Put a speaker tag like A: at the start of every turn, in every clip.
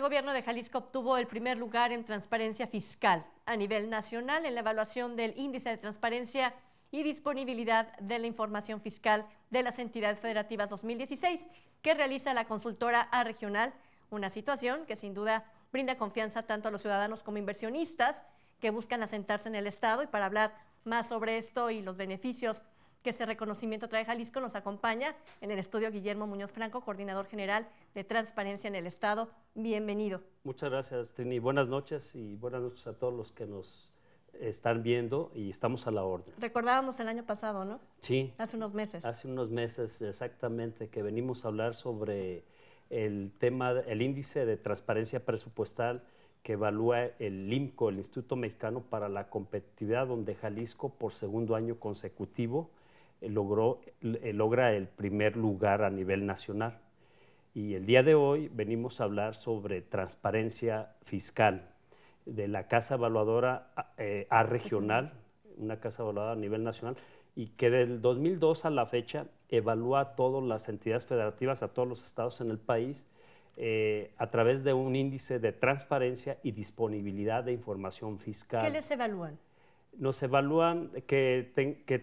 A: el gobierno de Jalisco obtuvo el primer lugar en transparencia fiscal a nivel nacional en la evaluación del índice de transparencia y disponibilidad de la información fiscal de las entidades federativas 2016 que realiza la consultora A regional, una situación que sin duda brinda confianza tanto a los ciudadanos como inversionistas que buscan asentarse en el Estado y para hablar más sobre esto y los beneficios que ese reconocimiento trae Jalisco. Nos acompaña en el estudio Guillermo Muñoz Franco, coordinador general de Transparencia en el Estado. Bienvenido.
B: Muchas gracias, Trini. Buenas noches y buenas noches a todos los que nos están viendo y estamos a la orden.
A: Recordábamos el año pasado, ¿no? Sí. Hace unos meses.
B: Hace unos meses, exactamente, que venimos a hablar sobre el tema, el índice de transparencia presupuestal que evalúa el IMCO, el Instituto Mexicano para la Competitividad, donde Jalisco por segundo año consecutivo eh, logró, eh, logra el primer lugar a nivel nacional. Y el día de hoy venimos a hablar sobre transparencia fiscal de la casa evaluadora ah, eh, A regional, una casa evaluadora a nivel nacional, y que del 2002 a la fecha evalúa a todas las entidades federativas, a todos los estados en el país, a través de un índice de transparencia y disponibilidad de información fiscal. ¿Qué les evalúan? nos evalúan que,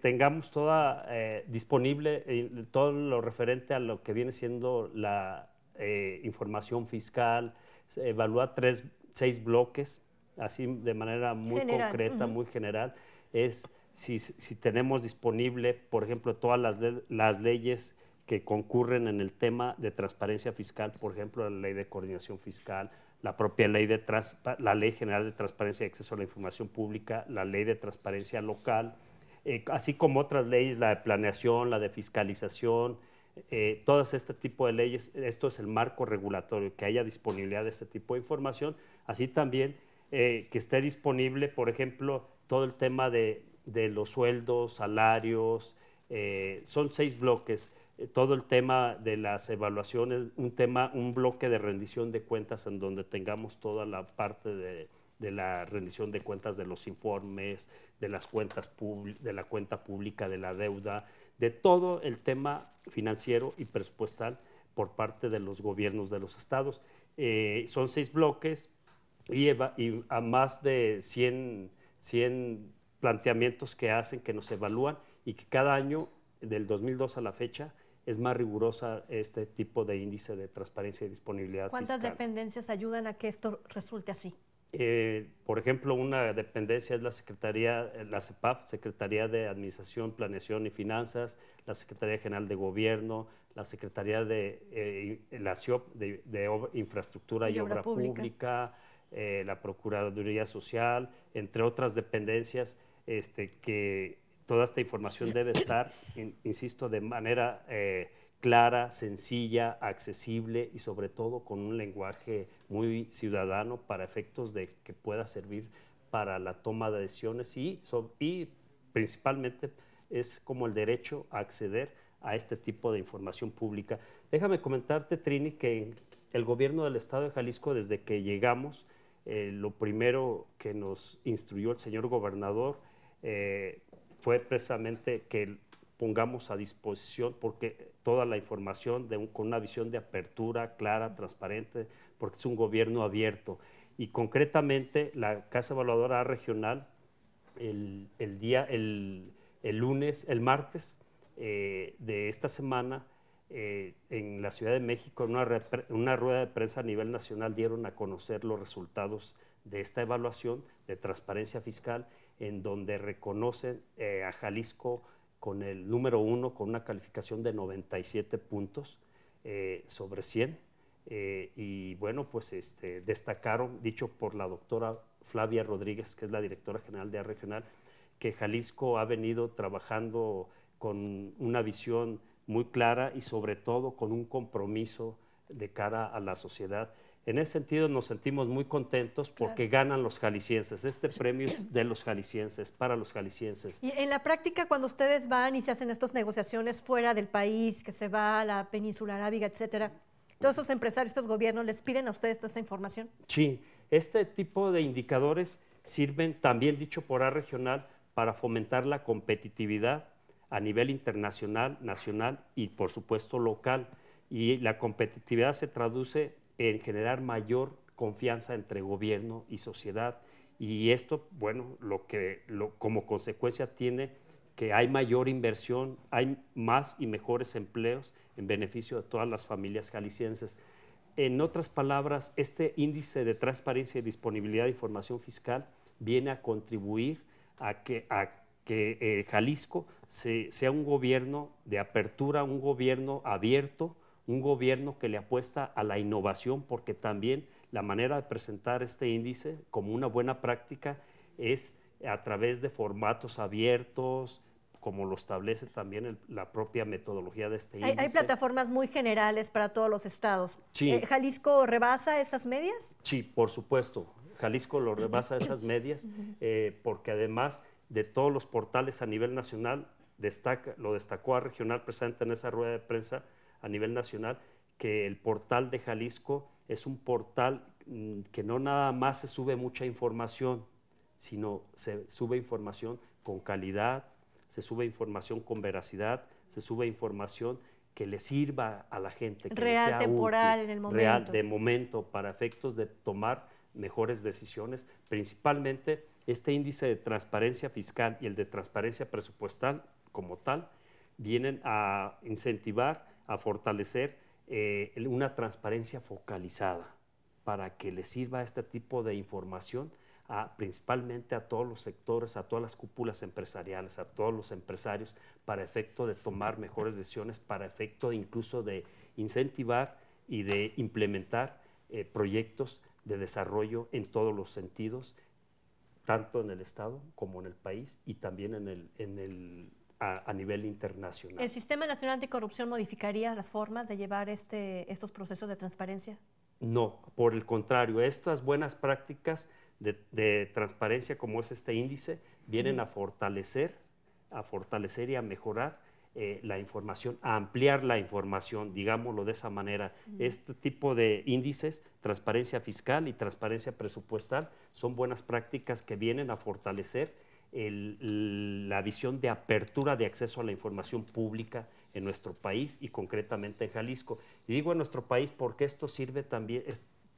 B: tengamos toda eh, disponible eh, todo lo referente a lo que viene siendo la eh, información fiscal. Se evalúa tres, seis bloques, así de manera muy concreta, muy general. Es si, tenemos disponible, por ejemplo, todas las, las leyes que concurren en el tema de transparencia fiscal, por ejemplo, la ley de coordinación fiscal, la propia ley de la ley general de transparencia y acceso a la información pública, la ley de transparencia local, eh, así como otras leyes, la de planeación, la de fiscalización, eh, todas este tipo de leyes, esto es el marco regulatorio, que haya disponibilidad de este tipo de información, así también eh, que esté disponible, por ejemplo, todo el tema de, los sueldos, salarios, eh, son seis bloques, eh, todo el tema de las evaluaciones, un tema, un bloque de rendición de cuentas en donde tengamos toda la parte de, la rendición de cuentas de los informes, de las cuentas de la cuenta pública, de la deuda, de todo el tema financiero y presupuestal por parte de los gobiernos de los estados. Eh, son seis bloques y, a más de 100, 100 planteamientos que hacen, que nos evalúan y que cada año del 2002 a la fecha es más rigurosa este tipo de índice de transparencia y disponibilidad. ¿Cuántas
A: dependencias ayudan a que esto resulte así?
B: Eh, por ejemplo, una dependencia es la Secretaría, la CEPAP, Secretaría de Administración, Planeación y Finanzas, la Secretaría General de Gobierno, la Secretaría de eh, la CIOP de, Infraestructura y, Obra, Pública, eh, la Procuraduría Social, entre otras dependencias este, que toda esta información debe estar, insisto, de manera eh, clara, sencilla, accesible y sobre todo con un lenguaje muy ciudadano para efectos de que pueda servir para la toma de decisiones y, y principalmente es como el derecho a acceder a este tipo de información pública. Déjame comentarte, Trini, que el gobierno del Estado de Jalisco, desde que llegamos, eh, lo primero que nos instruyó el señor gobernador eh, fue precisamente que pongamos a disposición, porque toda la información con una visión de apertura clara, transparente, porque es un gobierno abierto. Y concretamente la Casa Evaluadora Regional, el, día, el, lunes, el martes eh, de esta semana, eh, en la Ciudad de México, en una, una rueda de prensa a nivel nacional, dieron a conocer los resultados de esta evaluación de transparencia fiscal en donde reconocen eh, a Jalisco con el número uno, con una calificación de 97 puntos eh, sobre 100. Eh, y bueno, pues este, destacaron, dicho por la doctora Flavia Rodríguez, que es la directora general de A Regional, que Jalisco ha venido trabajando con una visión muy clara y sobre todo con un compromiso de cara a la sociedad en ese sentido nos sentimos muy contentos porque ganan los jaliscienses. Este premio es de los jaliscienses, para los jaliscienses.
A: Y en la práctica, cuando ustedes van y se hacen estas negociaciones fuera del país, que se va a la península arábiga, etcétera, ¿todos esos empresarios, estos gobiernos, les piden a ustedes toda esta información?
B: Sí, este tipo de indicadores sirven, también dicho por A Regional, para fomentar la competitividad a nivel internacional, nacional y por supuesto local. Y la competitividad se traduce en generar mayor confianza entre gobierno y sociedad. Y esto, bueno, lo que como consecuencia tiene que hay mayor inversión, hay más y mejores empleos en beneficio de todas las familias jaliscienses. En otras palabras, este índice de transparencia y disponibilidad de información fiscal viene a contribuir a que, a que eh, Jalisco sea un gobierno de apertura, un gobierno abierto, un gobierno que le apuesta a la innovación, porque también la manera de presentar este índice como una buena práctica es a través de formatos abiertos, como lo establece también la propia metodología de este índice. Hay, plataformas
A: muy generales para todos los estados. Eh, ¿Jalisco rebasa esas medias?
B: Sí, por supuesto. Jalisco lo rebasa esas medias eh, porque además de todos los portales a nivel nacional, destaca, lo destacó a regional presente en esa rueda de prensa, a nivel nacional que el portal de Jalisco es un portal mm, que no nada más se sube mucha información, sino se sube información con calidad, se sube información con veracidad, se sube información que le sirva a la gente. Que real, temporal, en el momento. Real, de momento, para efectos de tomar mejores decisiones. Principalmente, este índice de transparencia fiscal y el de transparencia presupuestal como tal vienen a incentivar a fortalecer eh, una transparencia focalizada para que le sirva este tipo de información a, principalmente a todos los sectores, a todas las cúpulas empresariales, a todos los empresarios, para efecto de tomar mejores decisiones, para efecto incluso de incentivar y de implementar eh, proyectos de desarrollo en todos los sentidos, tanto en el Estado como en el país y también en el, en el a, nivel internacional.
A: ¿El Sistema Nacional Anticorrupción modificaría las formas de llevar este, estos procesos de transparencia?
B: No, por el contrario, estas buenas prácticas de, transparencia como es este índice vienen a fortalecer, a fortalecer y a mejorar eh, la información, a ampliar la información, digámoslo de esa manera. Este tipo de índices, transparencia fiscal y transparencia presupuestal, son buenas prácticas que vienen a fortalecer la visión de apertura de acceso a la información pública en nuestro país y concretamente en Jalisco. Y digo en nuestro país porque esto sirve también,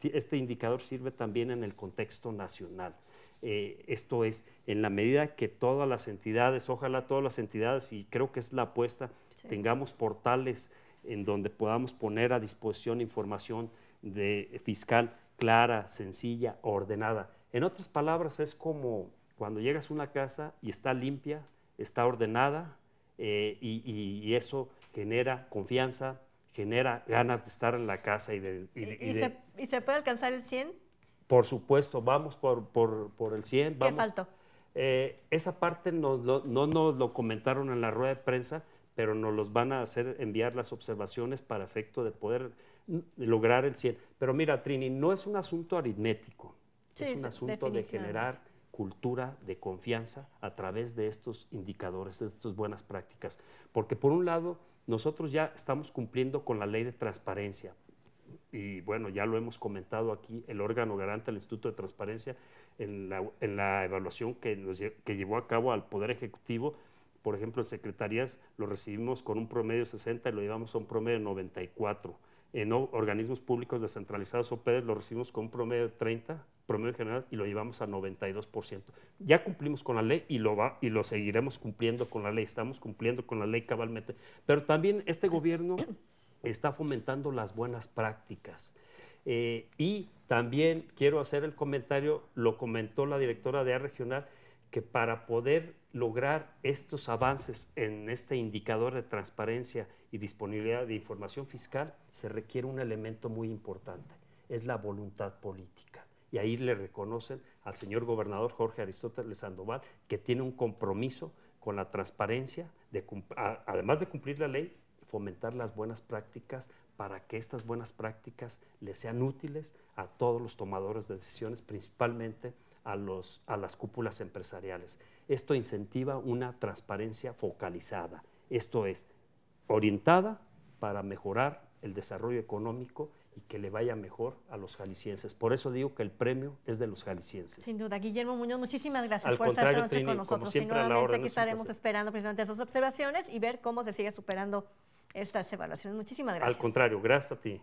B: este indicador sirve también en el contexto nacional. Eh, esto es, en la medida que todas las entidades, ojalá todas las entidades, y creo que es la apuesta, tengamos portales en donde podamos poner a disposición información de fiscal clara, sencilla, ordenada. En otras palabras, es como cuando llegas a una casa y está limpia, está ordenada, eh, y, eso genera confianza, genera ganas de estar en la casa y de... ¿Y,
A: se, puede alcanzar el 100?
B: Por supuesto, vamos por, el 100. ¿Qué faltó? Eh, esa parte no, nos lo comentaron en la rueda de prensa, pero nos los van a hacer enviar las observaciones para efecto de poder lograr el 100. Pero mira, Trini, no es un asunto aritmético, es un asunto de generar cultura de confianza a través de estos indicadores, de estas buenas prácticas. Porque por un lado, nosotros ya estamos cumpliendo con la ley de transparencia. Y bueno, ya lo hemos comentado aquí, el órgano garante el Instituto de Transparencia en la, en la evaluación que, que llevó a cabo al Poder Ejecutivo, por ejemplo, en secretarías lo recibimos con un promedio de 60 y lo llevamos a un promedio de 94. En organismos públicos descentralizados o PEDES lo recibimos con un promedio de 30 promedio general y lo llevamos a 92%. Ya cumplimos con la ley y lo, va, y lo seguiremos cumpliendo con la ley, estamos cumpliendo con la ley cabalmente, pero también este gobierno está fomentando las buenas prácticas. Eh, y también quiero hacer el comentario, lo comentó la directora de A Regional, que para poder lograr estos avances en este indicador de transparencia y disponibilidad de información fiscal se requiere un elemento muy importante, es la voluntad política y ahí le reconocen al señor gobernador Jorge Aristóteles Sandoval que tiene un compromiso con la transparencia, además de cumplir la ley, fomentar las buenas prácticas para que estas buenas prácticas le sean útiles a todos los tomadores de decisiones, principalmente a, a las cúpulas empresariales. Esto incentiva una transparencia focalizada, esto es, orientada para mejorar el desarrollo económico y que le vaya mejor a los jaliscienses. Por eso digo que el premio es de los jaliscienses.
A: Sin duda, Guillermo Muñoz, muchísimas gracias por estar esta noche con nosotros. Siempre, y nuevamente aquí estaremos esperando precisamente esas observaciones y ver cómo se sigue superando estas evaluaciones. Muchísimas gracias. Al
B: contrario, gracias a ti.